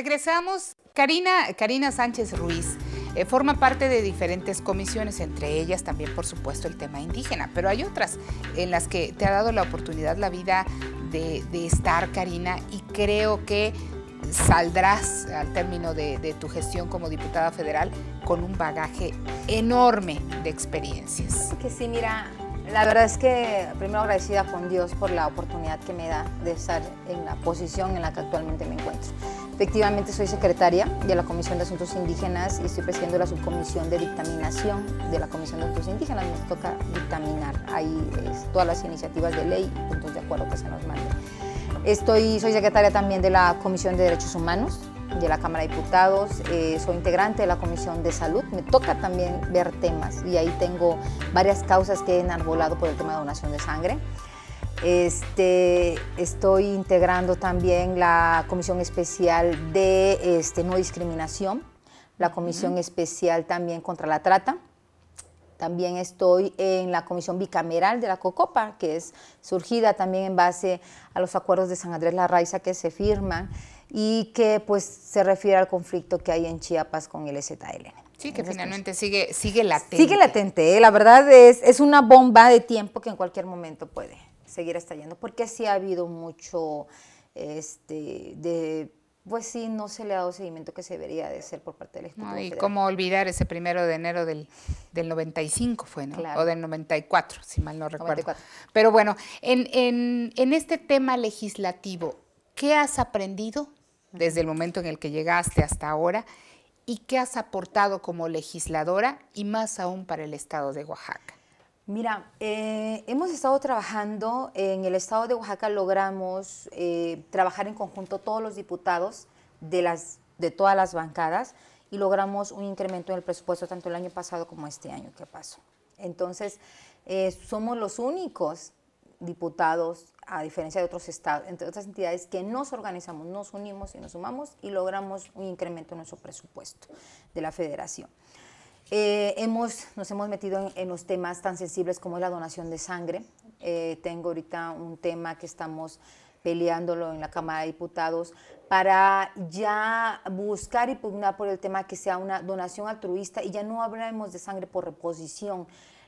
Regresamos. Karina, Karina Sánchez Ruiz eh, forma parte de diferentes comisiones, entre ellas también, por supuesto, el tema indígena, pero hay otras en las que te ha dado la oportunidad la vida de, estar, Karina, y creo que saldrás al término de, de tu gestión como diputada federal con un bagaje enorme de experiencias. Que sí, mira, la verdad es que primero agradecida con Dios por la oportunidad que me da de estar en la posición en la que actualmente me encuentro. Efectivamente, soy secretaria de la Comisión de Asuntos Indígenas y estoy presidiendo la subcomisión de dictaminación de la Comisión de Asuntos Indígenas. Nos toca dictaminar ahí todas las iniciativas de ley puntos de acuerdo que se nos manden. Estoy, soy secretaria también de la Comisión de Derechos Humanos de la Cámara de Diputados, eh, soy integrante de la Comisión de Salud, me toca también ver temas y ahí tengo varias causas que he enarbolado por el tema de donación de sangre. Este, estoy integrando también la Comisión Especial de este, No Discriminación, la Comisión Especial también contra la Trata. También estoy en la Comisión Bicameral de la COCOPA, que es surgida también en base a los acuerdos de San Andrés la Larraiza que se firman y que pues se refiere al conflicto que hay en Chiapas con el ZLN. Sí, que pues, finalmente sigue, sigue latente. Sigue latente, ¿eh? la verdad es, es una bomba de tiempo que en cualquier momento puede seguir estallando, porque sí ha habido mucho, este, de, pues sí, no se le ha dado seguimiento que se debería de ser por parte del Ejecutivo. y cómo olvidar ese primero de enero del, 95 fue, ¿no? O del 94, si mal no recuerdo. Pero bueno, en, en, en este tema legislativo, ¿qué has aprendido desde el momento en el que llegaste hasta ahora? ¿Y qué has aportado como legisladora y más aún para el Estado de Oaxaca? Mira, eh, hemos estado trabajando en el estado de Oaxaca, logramos eh, trabajar en conjunto todos los diputados de, las, de todas las bancadas y logramos un incremento en el presupuesto tanto el año pasado como este año que pasó. Entonces, eh, somos los únicos diputados, a diferencia de otros estados, entre otras entidades, que nos organizamos, nos unimos y nos sumamos y logramos un incremento en nuestro presupuesto de la federación. Eh, hemos, nos hemos metido en, los temas tan sensibles como es la donación de sangre. Eh, tengo ahorita un tema que estamos peleándolo en la Cámara de Diputados para ya buscar y pugnar por el tema que sea una donación altruista y ya no hablemos de sangre por reposición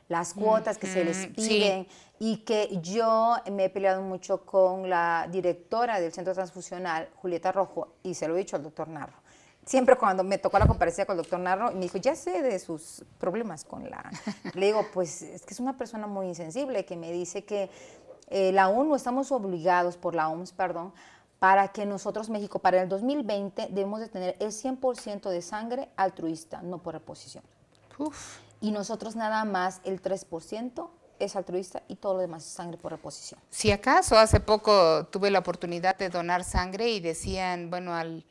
las cuotas que se les piden y que yo me he peleado mucho con la directora del Centro Transfusional, Julieta Rojo, y se lo he dicho al doctor Narro siempre cuando me tocó la comparecencia con el doctor Narro, me dijo, ya sé de sus problemas con la... Le digo, pues es que es una persona muy insensible que me dice que eh, la ONU, estamos obligados por la OMS, perdón, para que nosotros, México, para el 2020 debemos de tener el 100% de sangre altruista, no por reposición. Y nosotros nada más el 3% es altruista y todo lo demás es sangre por reposición. Si acaso, hace poco tuve la oportunidad de donar sangre y decían, bueno, al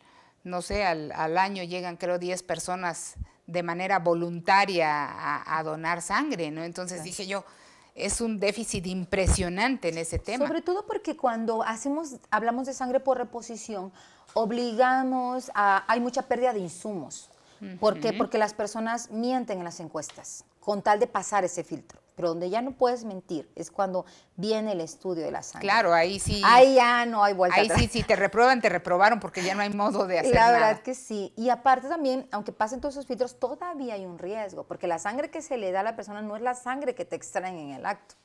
no sé, al, al año llegan creo 10 personas de manera voluntaria a, donar sangre, ¿no? Entonces dije yo, es un déficit impresionante en ese tema. Sobre todo porque cuando hacemos, hablamos de sangre por reposición, obligamos a, hay mucha pérdida de insumos. ¿Por qué? Porque las personas mienten en las encuestas con tal de pasar ese filtro donde ya no puedes mentir es cuando viene el estudio de la sangre. Claro, ahí sí. Ahí ya no hay vuelta. Ahí sí, si te reprueban, te reprobaron porque ya no hay modo de hacer. La verdad que sí. Y aparte también, aunque pasen todos esos filtros, todavía hay un riesgo, porque la sangre que se le da a la persona no es la sangre que te extraen en el acto.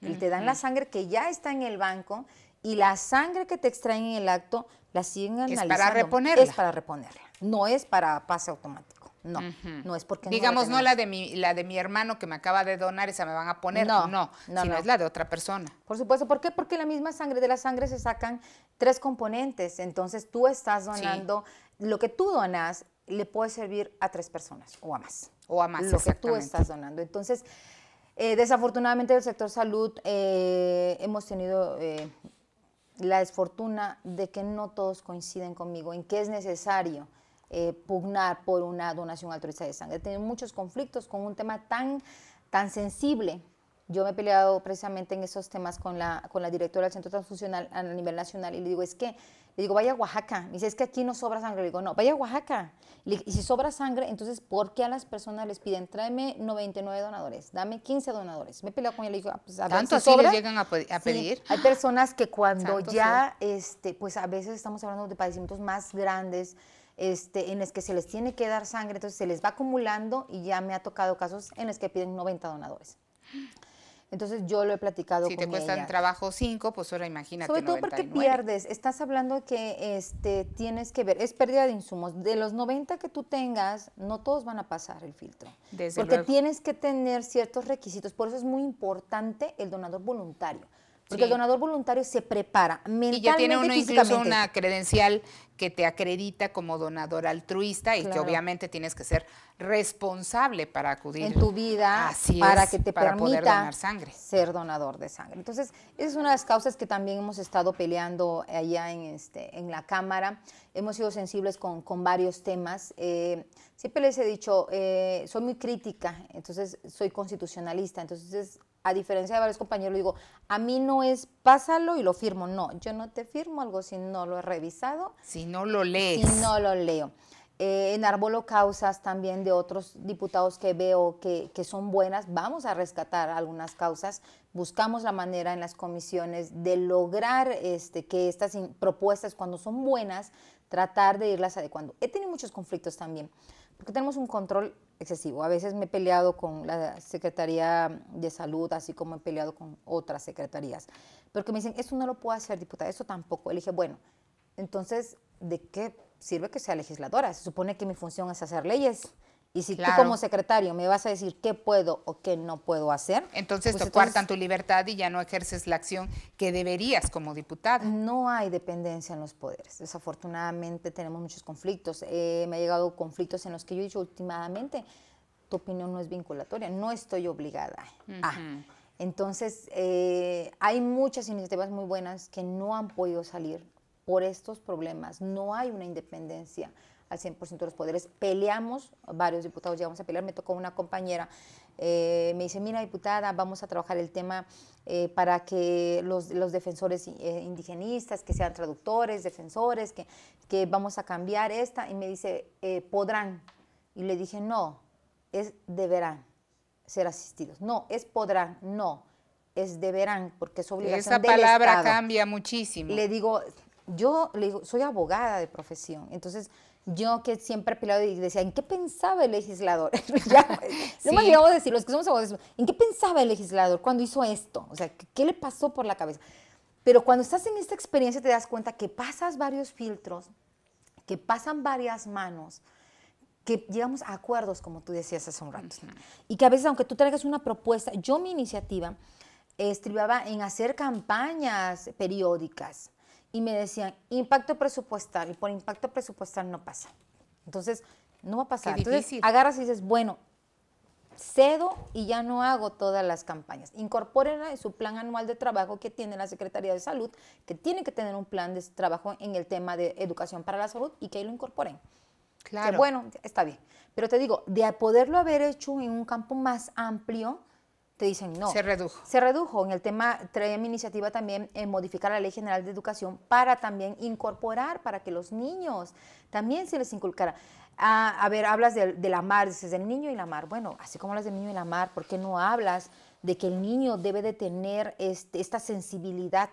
te dan la sangre que ya está en el banco y la sangre que te extraen en el acto la siguen analizando. Es para reponerla. Es para reponerla, no es para pase automático. No, no es porque digamos no, la de mi la de mi hermano que me acaba de donar esa me van a poner, no, no, no sino es la de otra persona. Por supuesto, ¿por qué? Porque la misma sangre de la sangre se sacan tres componentes, entonces tú estás donando lo que tú donas le puede servir a tres personas o a más, o a más lo que tú estás donando. Entonces, eh, desafortunadamente el sector salud eh, hemos tenido eh, la desfortuna de que no todos coinciden conmigo en que es necesario eh, pugnar por una donación altruista de sangre. He muchos conflictos con un tema tan, tan sensible. Yo me he peleado precisamente en esos temas con la, con la directora del Centro Transfusional a nivel nacional y le digo, es que, le digo, vaya a Oaxaca. y dice, es que aquí no sobra sangre. Le digo, no, vaya a Oaxaca. y si sobra sangre, entonces, ¿por qué a las personas les piden, tráeme 99 donadores, dame 15 donadores? Me he peleado con ella y le digo, pues, a ¿Tanto si llegan a, pedir? hay personas que cuando ya, este, pues a veces estamos hablando de padecimientos más grandes, este, en los que se les tiene que dar sangre, entonces se les va acumulando y ya me ha tocado casos en los que piden 90 donadores. Entonces yo lo he platicado con ella. Si te cuestan trabajo 5, pues ahora imagínate Sobre todo porque pierdes, estás hablando que este, tienes que ver, es pérdida de insumos. De los 90 que tú tengas, no todos van a pasar el filtro. porque tienes que tener ciertos requisitos, por eso es muy importante el donador voluntario. Porque el donador voluntario se prepara mentalmente y ya tiene uno incluso una credencial que te acredita como donador altruista y que obviamente tienes que ser responsable para acudir en tu vida para que te para permita donar sangre. ser donador de sangre. Entonces, esa es una de las causas que también hemos estado peleando allá en, este, en la Cámara. Hemos sido sensibles con, con varios temas. Eh, siempre les he dicho, eh, soy muy crítica, entonces soy constitucionalista, entonces a diferencia de varios compañeros, digo, a mí no es pásalo y lo firmo. No, yo no te firmo algo si no lo he revisado. Si no lo lees. Si no lo leo. Eh, en Árbolo causas también de otros diputados que veo que, que, son buenas. Vamos a rescatar algunas causas. Buscamos la manera en las comisiones de lograr este, que estas propuestas, cuando son buenas, tratar de irlas adecuando. He tenido muchos conflictos también, porque tenemos un control excesivo. A veces me he peleado con la Secretaría de Salud, así como he peleado con otras secretarías, porque me dicen, eso no lo puedo hacer, diputada, eso tampoco. Elige dije, bueno, entonces, ¿de qué sirve que sea legisladora? Se supone que mi función es hacer leyes y si tú como secretario me vas a decir qué puedo o qué no puedo hacer. Entonces pues te cuartan tu libertad y ya no ejerces la acción que deberías como diputada. No hay dependencia en los poderes. Desafortunadamente tenemos muchos conflictos. Eh, me ha llegado conflictos en los que yo he dicho últimamente, tu opinión no es vinculatoria, no estoy obligada Entonces, eh, hay muchas iniciativas muy buenas que no han podido salir por estos problemas. No hay una independencia al 100% de los poderes. Peleamos, varios diputados llegamos a pelear, me tocó una compañera, eh, me dice, mira diputada, vamos a trabajar el tema eh, para que los, los defensores eh, indigenistas, que sean traductores, defensores, que, que, vamos a cambiar esta, y me dice, podrán. Y le dije, no, es deberán ser asistidos. No, es podrán, no, es deberán, porque es obligación Esa palabra cambia muchísimo. Le digo, yo le soy abogada de profesión, entonces yo que siempre apelaba, y decía, ¿en qué pensaba el legislador? No me a decir, los que somos abogados, ¿en qué pensaba el legislador cuando hizo esto? O sea, ¿qué, le pasó por la cabeza? Pero cuando estás en esta experiencia te das cuenta que pasas varios filtros, que pasan varias manos, que llegamos a acuerdos, como tú decías hace un rato. Y que a veces, aunque tú traigas una propuesta, yo mi iniciativa estribaba en hacer campañas periódicas y me decían impacto presupuestal y por impacto presupuestal no pasa. Entonces, no va a pasar. Entonces, agarras y dices, bueno, cedo y ya no hago todas las campañas. Incorpórenla en su plan anual de trabajo que tiene la Secretaría de Salud, que tiene que tener un plan de trabajo en el tema de educación para la salud y que ahí lo incorporen. Claro. Que bueno, está bien. Pero te digo, de poderlo haber hecho en un campo más amplio, te dicen no. Se redujo. Se redujo. En el tema, trae mi iniciativa también en modificar la Ley General de Educación para también incorporar, para que los niños también se les inculcara. Ah, a ver, hablas de, la mar, dices del niño y la mar. Bueno, así como hablas del niño y la mar, ¿por qué no hablas de que el niño debe de tener este, esta sensibilidad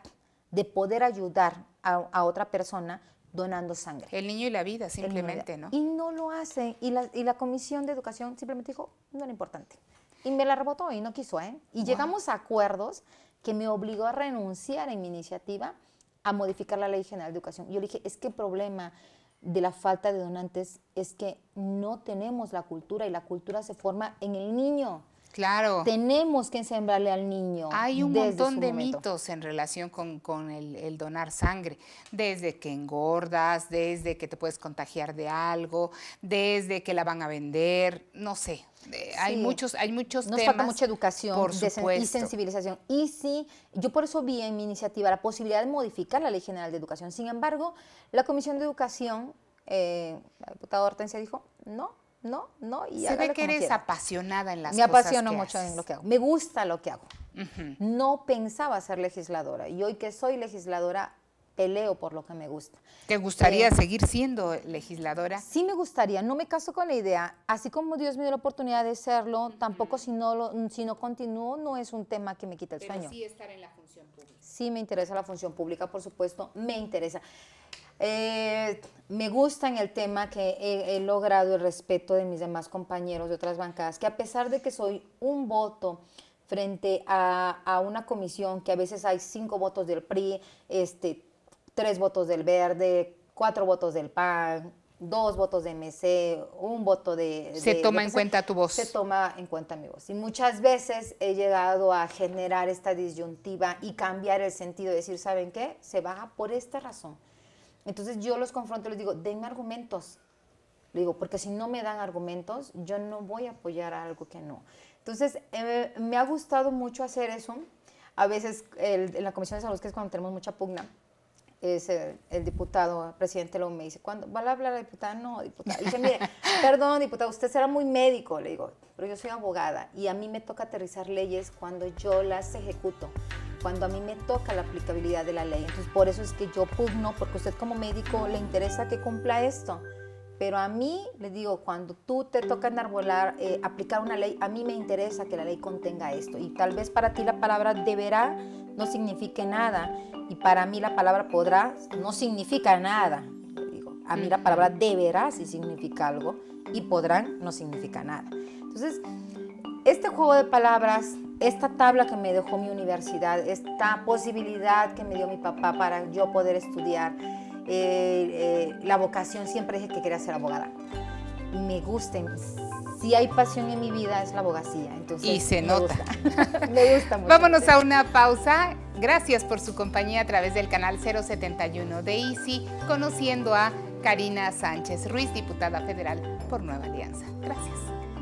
de poder ayudar a, otra persona donando sangre. El niño y la vida, simplemente, ¿no? Y no lo hacen. Y la, y la Comisión de Educación simplemente dijo, no era importante. Y me la rebotó y no quiso, ¿eh? Y llegamos a acuerdos que me obligó a renunciar en mi iniciativa a modificar la Ley General de Educación. Yo le dije, es que el problema de la falta de donantes es que no tenemos la cultura y la cultura se forma en el niño. Claro. Tenemos que sembrarle al niño. Hay un montón de mitos en relación con, el, donar sangre, desde que engordas, desde que te puedes contagiar de algo, desde que la van a vender, no sé. Eh, hay muchos, hay muchos Nos falta mucha educación y sensibilización. Y sí, yo por eso vi en mi iniciativa la posibilidad de modificar la Ley General de Educación. Sin embargo, la Comisión de Educación, eh, la diputada Hortensia dijo, no, no, no. Y Se ve que eres apasionada en las Me cosas. Me apasiono mucho en lo que hago. Me gusta lo que hago. No pensaba ser legisladora y hoy que soy legisladora peleo por lo que me gusta. ¿Te gustaría seguir siendo legisladora? Sí me gustaría, no me caso con la idea, así como Dios me dio la oportunidad de serlo, tampoco si no, lo, si no continúo no es un tema que me quita el sueño. sí estar en la función pública. Sí me interesa la función pública, por supuesto, me interesa. Eh, me gusta en el tema que he, logrado el respeto de mis demás compañeros de otras bancadas, que a pesar de que soy un voto frente a, una comisión que a veces hay cinco votos del PRI, este, tres votos del Verde, cuatro votos del PAN, dos votos de MC, un voto de... Se toma en cuenta tu voz. Se toma en cuenta mi voz. Y muchas veces he llegado a generar esta disyuntiva y cambiar el sentido, de decir, ¿saben qué? Se baja por esta razón entonces yo los confronto y les digo, denme argumentos. Le digo, porque si no me dan argumentos, yo no voy a apoyar a algo que no. Entonces, eh, me ha gustado mucho hacer eso. A veces, en la Comisión de Salud, que es cuando tenemos mucha pugna, es el, diputado, el presidente lo me dice, ¿cuándo va a hablar la diputada? No, diputada. Y dice, mire, perdón, diputada, usted será muy médico, le digo, pero yo soy abogada y a mí me toca aterrizar leyes cuando yo las ejecuto cuando a mí me toca la aplicabilidad de la ley. Entonces, por eso es que yo pugno, porque usted como médico le interesa que cumpla esto. Pero a mí, le digo, cuando tú te toca enarbolar, eh, aplicar una ley, a mí me interesa que la ley contenga esto. Y tal vez para ti la palabra deberá no signifique nada. Y para mí la palabra podrá no significa nada. a mí la palabra deberá sí significa algo y podrán no significa nada. Entonces, este juego de palabras, esta tabla que me dejó mi universidad, esta posibilidad que me dio mi papá para yo poder estudiar, eh, eh, la vocación, siempre dije que quería ser abogada. Me gusta, Si hay pasión en mi vida es la abogacía. y se nota. me gusta mucho. Vámonos a una pausa. Gracias por su compañía a través del canal 071 de ICI, conociendo a Karina Sánchez Ruiz, diputada federal por Nueva Alianza. Gracias.